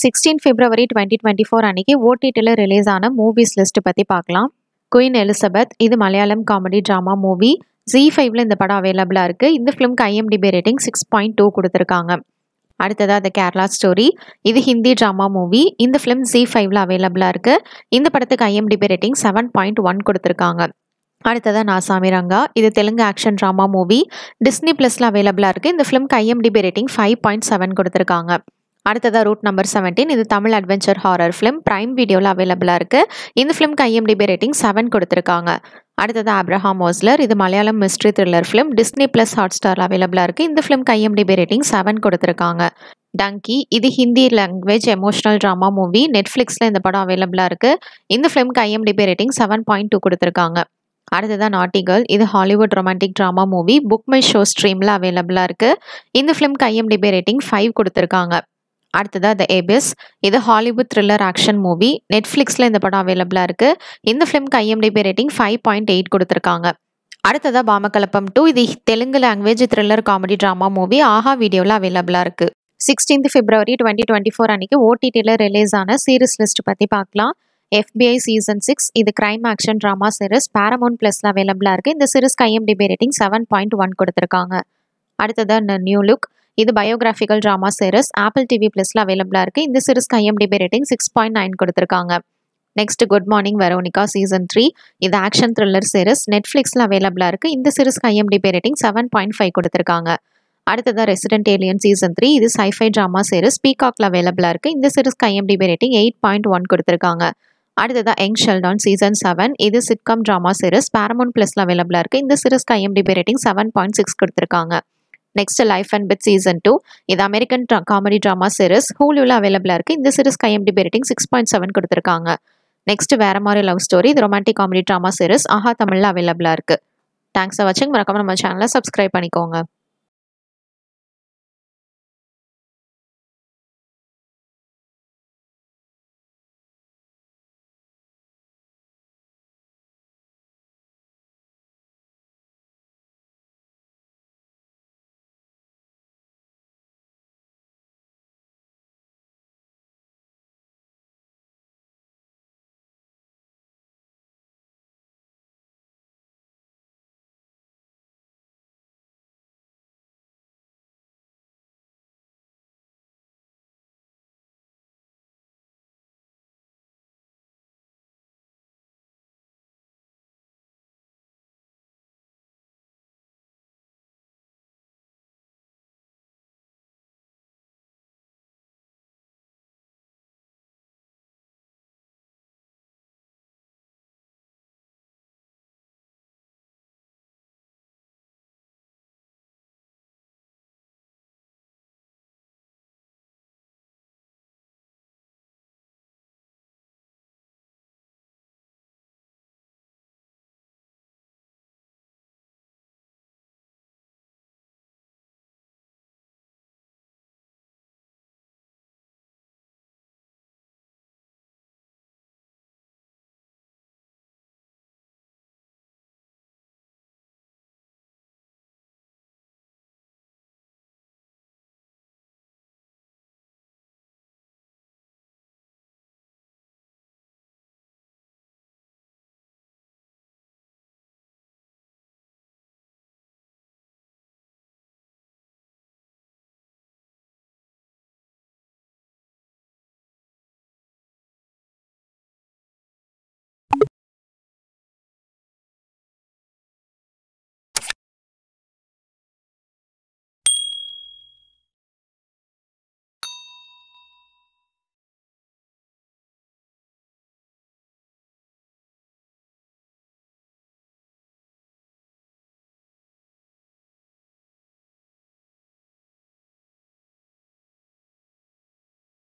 sixteen February twenty twenty four அன்னைக்கு ஓடிடியில் release ஆன மூவிஸ் லிஸ்ட் பற்றி பார்க்கலாம் குயின் எலிசபெத் இது Malayalam comedy drama movie Zee ஃபைவ்ல இந்த படம் அவைலபிளாக இருக்குது இந்த ஃபிலிம்க்கு IMDb rating six point two கொடுத்துருக்காங்க அடுத்ததாக அது கேரளா ஸ்டோரி இது ஹிந்தி ட்ராமா மூவி இந்த ஃபிலிம் ஜி ஃபைவ்ல அவைலபிளாக இருக்குது இந்த படத்துக்கு IMDb rating seven point one கொடுத்துருக்காங்க அடுத்ததாக நாசாமி ரங்கா இது Telugu action drama movie Disney ப்ளஸில் அவைலபிளாக இருக்குது இந்த ஃபிலிம்க்கு IMDb rating five point seven கொடுத்துருக்காங்க அடுத்ததாக ரூட் நம்பர் செவன்டீன் இது Tamil adventure horror film prime வீடியோவில் அவைலபிளாக இருக்குது இந்த ஃபிலிம்க்கு ஐஎம்டிபி ரேட்டிங் செவன் கொடுத்துருக்காங்க அடுத்தது அப்ரஹாம் ஓஸ்லர் இது Malayalam mystery thriller film Disney plus Hotstar அவைலபிளாக இருக்குது இந்த ஃபிலிம்க்கு ஐஎம்டிபி ரேட்டிங் செவன் கொடுத்துருக்காங்க டங்கி இது Hindi language emotional drama movie நெட்ஃப்ளிக்ஸில் இந்த படம் அவைலபிளாக இருக்குது இந்த ஃபிலிம்க்கு IMDb rating seven point two கொடுத்துருக்காங்க அடுத்ததான் நாட்டிகள் இது Hollywood romantic drama movie BookMyShow ஸ்ட்ரீமில் அவைலபிளாக இருக்குது இந்த ஃபிலிம்க்கு ஐஎம்டிபி ரேட்டிங் ஃபைவ் கொடுத்துருக்காங்க அடுத்ததாக த ஏபிஸ் இது ஹாலிவுட் த்ரில்லர் ஆக்ஷன் மூவி நெட்ஃப்ளிக்ஸில் இந்த படம் அவைலபிளாக இருக்குது இந்த ஃபிலிம்க்கு IMDb rating five point eight கொடுத்துருக்காங்க அடுத்ததா பாமக்கலப்பம் டூ இது Telugu language thriller comedy drama movie Aha வீடியோவில் அவைலபிளாக இருக்குது sixteenth February twenty twenty four அன்றைக்கி ஓடிடியில் ரிலீஸ் ஆன சீரிஸ் லிஸ்ட் பற்றி பார்க்கலாம் எஃபிஐ சீசன் சிக்ஸ் இது crime action drama series Paramount ப்ளஸில் அவைலபிளாக இருக்குது இந்த சீரிஸ்க்கு IMDb rating seven point one கொடுத்துருக்காங்க அடுத்ததாக நியூ லுக் இது பயோகிராஃபிக்கல் ட்ராமா சீரிஸ் ஆப்பிள் டிவி ப்ளஸில் அவைலபிளாக இருக்குது இந்த சீரிஸ்க்கு IMDb rating six point nine கொடுத்துருக்காங்க next good morning Veronica season three இது ஆக்ஷன் த்ரில்லர் சீரிஸ் நெட்ஃப்ளிக்ஸில் அவைலபிளாக இருக்குது இந்த சீரிஸ்க்கு IMDb rating seven point five கொடுத்துருக்காங்க அடுத்ததான் ரெசிடென்ட் ஏலியன் சீசன் த்ரீ இது சைஃபை ட்ராமா சீரிஸ் பீகாக்ல அவைலபிளாக இருக்குது இந்த சீரிஸ்க்கு IMDb rating eight point one கொடுத்துருக்காங்க அடுத்ததாக யங் ஷெல்டான் சீசன் செவன் இது சிட்காம் ட்ராமா சீரிஸ் பேரமோன் ப்ளஸில் அவைலபிளாக இருக்குது இந்த சீரிஸ்க்கு IMDb rating seven point six கொடுத்துருக்காங்க next life and Beth season two இது அமெரிக்கன் காமெடி ட்ராமா சீரிஸ் ஹூலியூவில் அவைலபிளாக இருக்குது இந்த சீரிஸ் கைஎம்டி ரேட்டிங் சிக்ஸ் பாயிண்ட் செவன் கொடுத்துருக்காங்க நெக்ஸ்ட் வேற மாதிரி லவ் ஸ்டோரி இது romantic comedy drama series Aha தமிழில் அவைலபிளாக இருக்குது தேங்க்ஸ் ஃபார் வாட்சிங் மறக்காம நம்ம சேனலை சப்ஸ்கிரைப் பண்ணிக்கோங்க